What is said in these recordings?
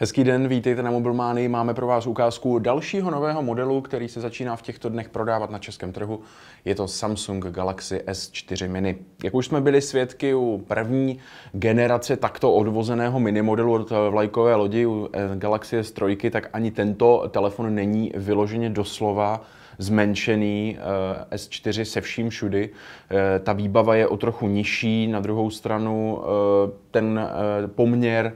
Hezký den, vítejte na Mobilmány. Máme pro vás ukázku dalšího nového modelu, který se začíná v těchto dnech prodávat na českém trhu. Je to Samsung Galaxy S4 mini. Jak už jsme byli svědky u první generace takto odvozeného mini modelu od eh, vlajkové lodi u eh, Galaxy S3, tak ani tento telefon není vyloženě doslova zmenšený eh, S4 se vším všudy. Eh, ta výbava je o trochu nižší, na druhou stranu eh, ten poměr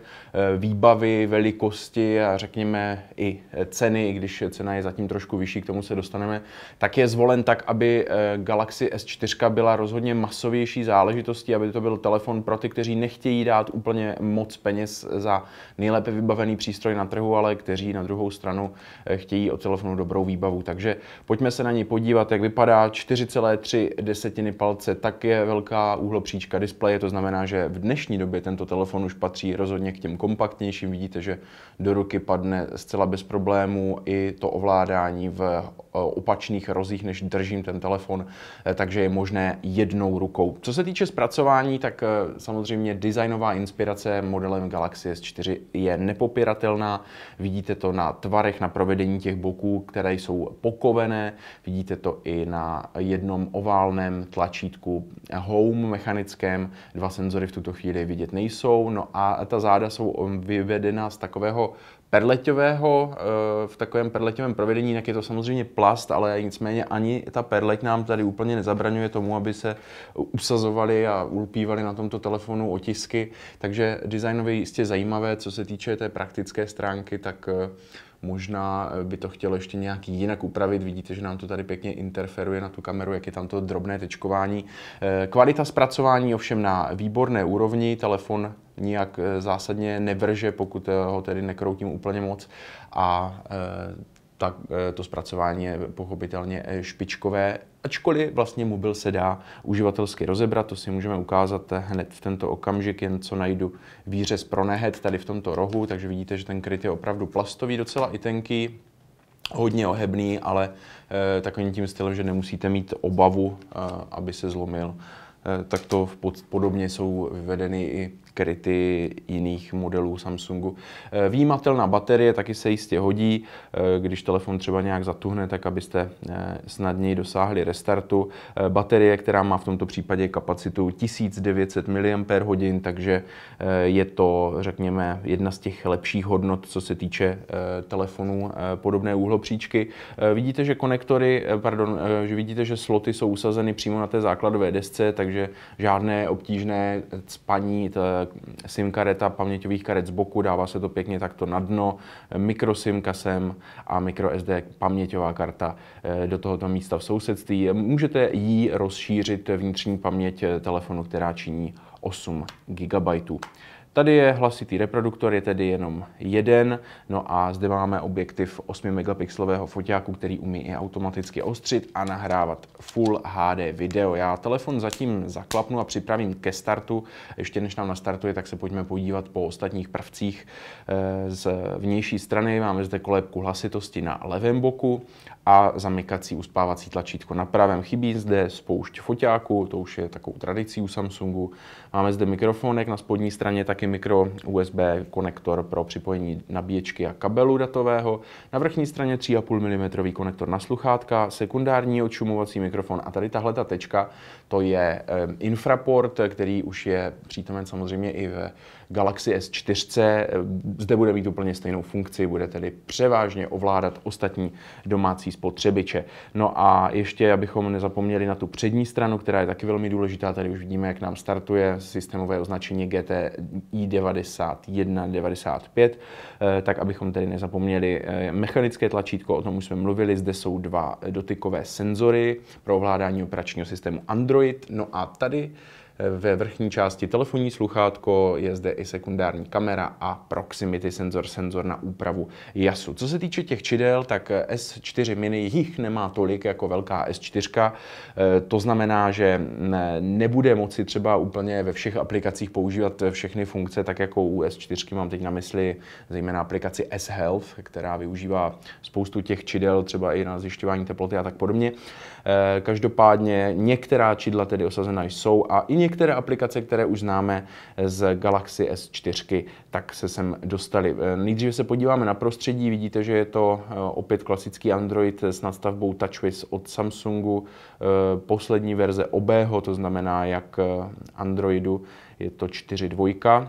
výbavy, velikosti a řekněme i ceny, i když cena je zatím trošku vyšší, k tomu se dostaneme, tak je zvolen tak, aby Galaxy S4 byla rozhodně masovější záležitostí, aby to byl telefon pro ty, kteří nechtějí dát úplně moc peněz za nejlépe vybavený přístroj na trhu, ale kteří na druhou stranu chtějí od telefonu dobrou výbavu. Takže Pojďme se na něj podívat, jak vypadá 4,3 desetiny palce, tak je velká úhlopříčka displeje, to znamená, že v dnešní době tento telefon už patří rozhodně k těm kompaktnějším. Vidíte, že do ruky padne zcela bez problémů i to ovládání v opačných rozích, než držím ten telefon, eh, takže je možné jednou rukou. Co se týče zpracování, tak eh, samozřejmě designová inspirace modelem Galaxy S4 je nepopiratelná. Vidíte to na tvarech, na provedení těch boků, které jsou pokovené, vidíte to i na jednom oválném tlačítku home mechanickém, dva senzory v tuto chvíli vidět nejsou, no a ta záda jsou vyvedena z takového perleťového, eh, v takovém perleťovém provedení, jinak je to samozřejmě plast, ale nicméně ani ta perleť nám tady úplně nezabraňuje tomu, aby se usazovali a ulpívali na tomto telefonu otisky, takže designově jistě zajímavé, co se týče té praktické stránky, tak eh, Možná eh, by to chtělo ještě nějak jinak upravit. Vidíte, že nám to tady pěkně interferuje na tu kameru, jak je tam to drobné tečkování. Eh, kvalita zpracování ovšem na výborné úrovni. Telefon nijak eh, zásadně nevrže, pokud ho tedy nekroutím úplně moc. A tak eh, to zpracování je pochopitelně eh, špičkové, ačkoliv vlastně mobil se dá uživatelsky rozebrat, to si můžeme ukázat eh, hned v tento okamžik, jen co najdu výřez pro nehet tady v tomto rohu, takže vidíte, že ten kryt je opravdu plastový, docela i tenký, hodně ohebný, ale e, takovým tím stylem, že nemusíte mít obavu, aby se zlomil. tak to v pod, podobně jsou vyvedeny i kryty jiných modelů Samsungu. Eh, Výjímatelná baterie taky se jistě hodí, eh, když telefon třeba nějak zatuhne, tak abyste eh, snadněji dosáhli restartu. Baterie, která má v tomto případě kapacitu 1900 mAh, takže je to, řekněme, jedna z těch lepších hodnot, co se týče telefonů podobné úhlopříčky. Vidíte, že konektory, pardon, že vidíte, že sloty jsou usazeny přímo na té základové desce, takže žádné obtížné spaní SIM kareta paměťových karet z boku, dává se to pěkně takto na dno, SIM kasem a SD paměťová karta eh, do tohoto místa v sousedství. Můžete jí rozšířit vnitřní paměť eh, telefonu, která činí 8 GB. Tady je hlasitý reproduktor, je tedy jenom jeden, no a zde máme objektiv 8 megapixelového foťáku, který umí i automaticky ostřit a nahrávat Full HD video. Já telefon zatím zaklapnu a připravím ke startu. Ještě než nám nastartuje, tak se pojďme podívat po ostatních prvcích eh, z vnější strany. Máme zde kolebku hlasitosti na levém boku a zamykací uspávací tlačítko na pravém. Chybí zde spoušť foťáku, to už je takovou tradicí u Samsungu. Máme zde mikrofonek, na spodní straně taky mikro USB konektor pro připojení nabíječky a kabelu datového. Na vrchní straně 3,5 mm konektor na sluchátka, sekundární odšumovací mikrofon a tady tahle ta tečka, to je eh, infraport, který už je přítomen samozřejmě i ve Galaxy S4 eh, zde bude mít úplně stejnou funkci, bude tedy převážně ovládat ostatní domácí spotřebiče. No a ještě, abychom nezapomněli na tu přední stranu, která je taky velmi důležitá, tady už vidíme, jak nám startuje systémové označení GTI 91 eh, tak abychom tedy nezapomněli eh, mechanické tlačítko, o tom už jsme mluvili, zde jsou dva dotykové senzory pro ovládání operačního systému Android, no a tady ve vrchní části telefonní sluchátko, je zde i sekundární kamera a proximity senzor, senzor na úpravu jasu. Co se týče těch čidel, tak S4 mini jich nemá tolik jako velká S4. Eh, to znamená, že eh, nebude moci třeba úplně ve všech aplikacích používat všechny funkce, tak jako u S4 mám teď na mysli zejména aplikaci S-Health, která využívá spoustu těch čidel, třeba i na zjišťování teploty a tak podobně. Eh, každopádně některá čidla tedy osazená jsou a i některé aplikace, které už známe z Galaxy S4, tak se sem dostali. Eh, nejdříve se podíváme na prostředí, vidíte, že je to eh, opět klasický Android s nadstavbou TouchWiz od Samsungu, eh, poslední verze obého, to znamená jak Androidu, je to 4.2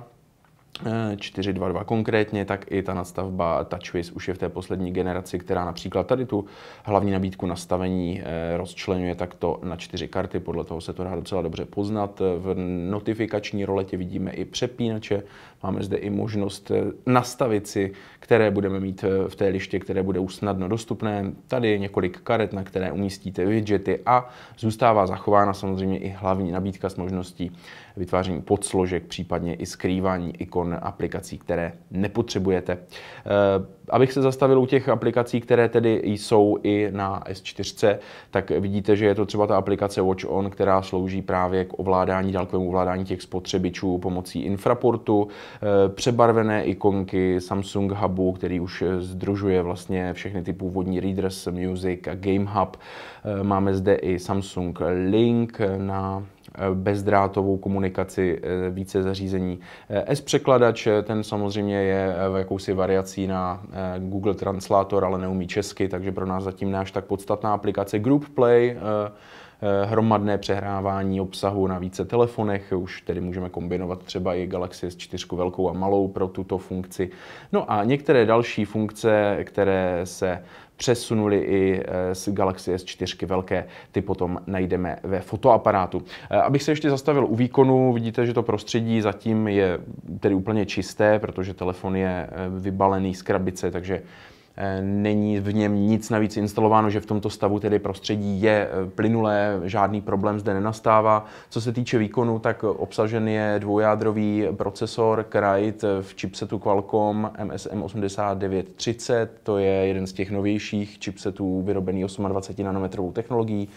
4.2.2 konkrétně, tak i ta nadstavba TouchWiz už je v té poslední generaci, která například tady tu hlavní nabídku nastavení eh, rozčlenuje takto na čtyři karty, podle toho se to dá docela dobře poznat. V notifikační roletě vidíme i přepínače, máme zde i možnost eh, nastavit si, které budeme mít eh, v té liště, které bude snadno dostupné. Tady je několik karet, na které umístíte widgety a zůstává zachována samozřejmě i hlavní nabídka s možností vytváření podsložek, případně i skrývání ikon aplikací, které nepotřebujete. Eh, abych se zastavil u těch aplikací, které tedy jsou i na S4, tak vidíte, že je to třeba ta aplikace Watch On, která slouží právě k ovládání, dálkovému ovládání těch spotřebičů pomocí infraportu, eh, přebarvené ikonky Samsung Hubu, který už eh, združuje vlastně všechny ty původní Readers, Music a Game Hub. Máme zde i Samsung Link na Eh, bezdrátovou komunikaci eh, více zařízení. Eh, S-překladač, ten samozřejmě je v jakousi variací na Google Translator, ale neumí česky, takže pro nás zatím náš tak podstatná aplikace Group Play, hromadné přehrávání obsahu na více telefonech, už tedy můžeme kombinovat třeba i Galaxy S4 velkou a malou pro tuto funkci. No a některé další funkce, které se přesunuli i eh, z Galaxy S4 velké, ty potom najdeme ve fotoaparátu. Eh, abych se ještě zastavil u výkonu, vidíte, že to prostředí zatím je tedy úplně čisté, protože telefon je eh, vybalený z krabice, takže Eh, není v něm nic navíc instalováno, že v tomto stavu tedy prostředí je eh, plynulé, žádný problém zde nenastává. Co se týče výkonu, tak obsažen je dvoujádrový procesor Krait v chipsetu Qualcomm MSM8930, to je jeden z těch novějších chipsetů vyrobený 28 nanometrovou technologií,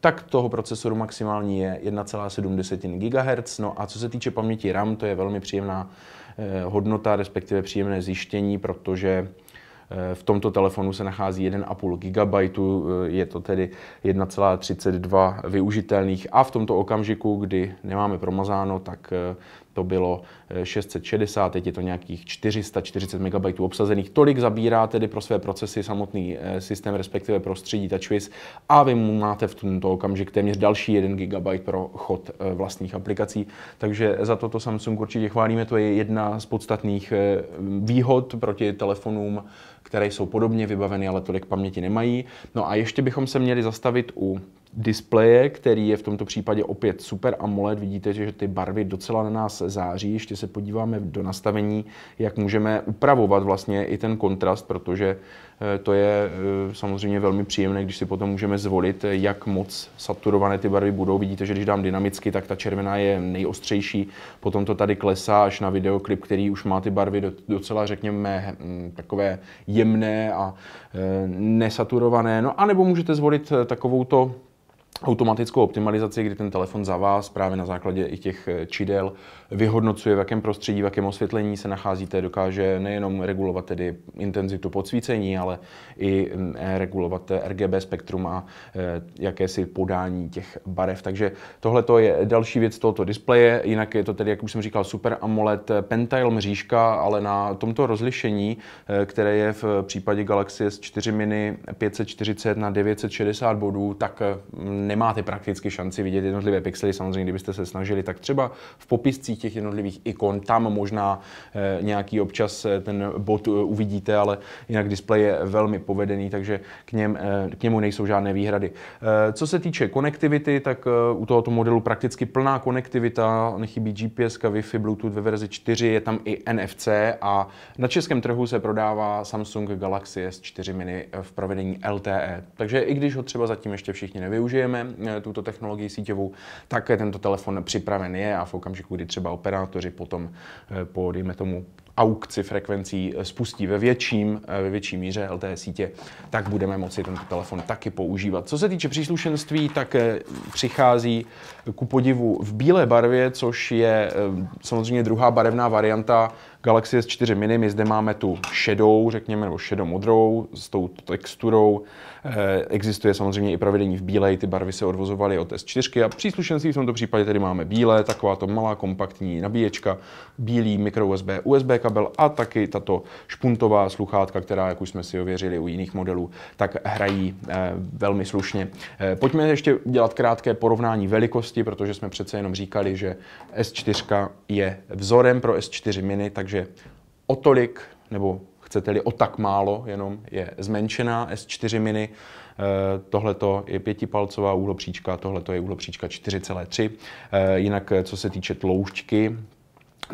tak toho procesoru maximální je 1,7 GHz. No a co se týče paměti RAM, to je velmi příjemná eh, hodnota, respektive příjemné zjištění, protože v tomto telefonu se nachází 1,5 GB, je to tedy 1,32 využitelných a v tomto okamžiku, kdy nemáme promazáno, tak to bylo 660, eh, teď je to nějakých 440 MB obsazených. Tolik zabírá tedy pro své procesy samotný eh, systém, respektive prostředí TouchWiz a vy mu máte v tomto okamžik téměř další 1 GB pro chod eh, vlastních aplikací. Takže za toto Samsung určitě chválíme, to je jedna z podstatných výhod proti telefonům, které jsou podobně vybaveny, ale tolik paměti nemají. No a ještě bychom se měli zastavit u displeje, který je v tomto případě opět Super AMOLED. Vidíte, že ty barvy docela na nás září. Ještě se podíváme do nastavení, jak můžeme upravovat vlastně i ten kontrast, protože eh, to je eh, samozřejmě velmi příjemné, když si potom můžeme zvolit, eh, jak moc saturované ty barvy budou. Vidíte, že když dám dynamicky, tak ta červená je nejostřejší. Potom to tady klesá až na videoklip, který už má ty barvy docela, řekněme, hm, takové jemné a nesaturované. No a nebo můžete zvolit takovou to automatickou optimalizaci, kdy ten telefon za vás právě na základě i těch eh, čidel vyhodnocuje, v jakém prostředí, v jakém osvětlení se nacházíte, dokáže nejenom regulovat tedy intenzitu podsvícení, ale i mm, eh, regulovat eh, RGB spektrum a jakési podání těch barev. Takže tohle je další věc tohoto displeje, jinak je to tedy, jak už jsem říkal, Super AMOLED Pentile mřížka, ale na tomto rozlišení, které je v případě Galaxy S4 mini 540 na 960 bodů, tak mm, nemáte prakticky šanci vidět jednotlivé pixely, samozřejmě kdybyste se snažili, tak třeba v popiscích těch jednotlivých ikon, tam možná eh, nějaký občas eh, ten bod eh, uvidíte, ale jinak displej je velmi povedený, takže k, něm, k němu nejsou žádné výhrady. co se týče konektivity, tak u tohoto modelu prakticky plná konektivita, nechybí GPS, Wi-Fi, Bluetooth ve verzi 4, je tam i NFC a na českém trhu se prodává Samsung Galaxy S4 mini v provedení LTE. Takže i když ho třeba zatím ještě všichni nevyužijeme, použijeme eh, tuto technologii síťovou, tak tento telefon připraven je a v okamžiku, kdy třeba operátoři potom eh, po, dejme tomu, aukci frekvencí eh, spustí ve, větším, eh, ve větší míře LTE sítě, tak budeme moci tento telefon taky používat. Co se týče příslušenství, tak eh, přichází ku podivu v bílé barvě, což je samozřejmě druhá barevná varianta Galaxy S4 Mini. My zde máme tu šedou, řekněme, nebo šedomodrou s tou texturou. Existuje samozřejmě i provedení v bílé, ty barvy se odvozovaly od S4 a příslušenství v tomto případě tedy máme bílé, taková to malá kompaktní nabíječka, bílý micro USB, USB kabel a taky tato špuntová sluchátka, která, jak už jsme si ověřili u jiných modelů, tak hrají eh, velmi slušně. Eh, pojďme ještě dělat krátké porovnání velikosti, protože jsme přece jenom říkali, že S4 je vzorem pro S4 mini, takže o tolik nebo chcete-li o tak málo, jenom je zmenšená S4 mini. Eh, tohle je pětipalcová úhlopříčka, tohle je úhlopříčka 4,3. Jinak co se týče tloušťky,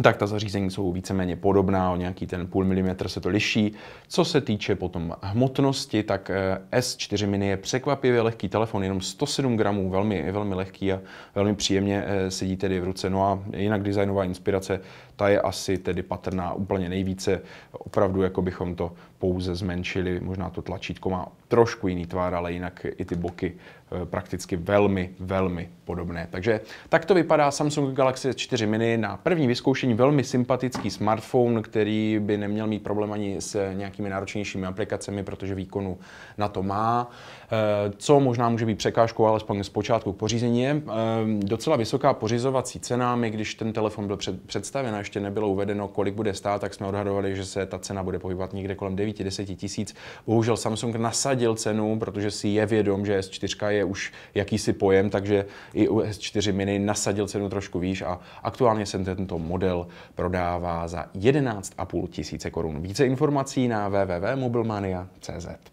tak ta zařízení jsou víceméně podobná, o nějaký ten půl milimetr se to liší. Co se týče potom hmotnosti, tak eh, S4 mini je překvapivě lehký telefon, jenom 107 gramů, velmi, velmi lehký a velmi příjemně eh, sedí tedy v ruce. No a jinak designová inspirace, ta je asi tedy patrná úplně nejvíce. Opravdu, jako bychom to pouze zmenšili, možná to tlačítko má trošku jiný tvar, ale jinak i ty boky eh, prakticky velmi, velmi podobné. Takže tak to vypadá Samsung Galaxy s 4 mini na první vyzkoušení velmi sympatický smartphone, který by neměl mít problém ani s nějakými náročnějšími aplikacemi, protože výkonu na to má. Eh, co možná může být překážkou, alespoň z počátku pořízení je eh, docela vysoká pořizovací cena. My, když ten telefon byl před, představen ještě ještě nebylo uvedeno, kolik bude stát, tak jsme odhadovali, že se ta cena bude pohybovat někde kolem 9-10 tisíc. Bohužel Samsung nasadil cenu, protože si je vědom, že S4 je už jakýsi pojem, takže i u S4 mini nasadil cenu trošku výš a aktuálně se tento model prodává za 11,5 tisíce korun. Více informací na www.mobilmania.cz.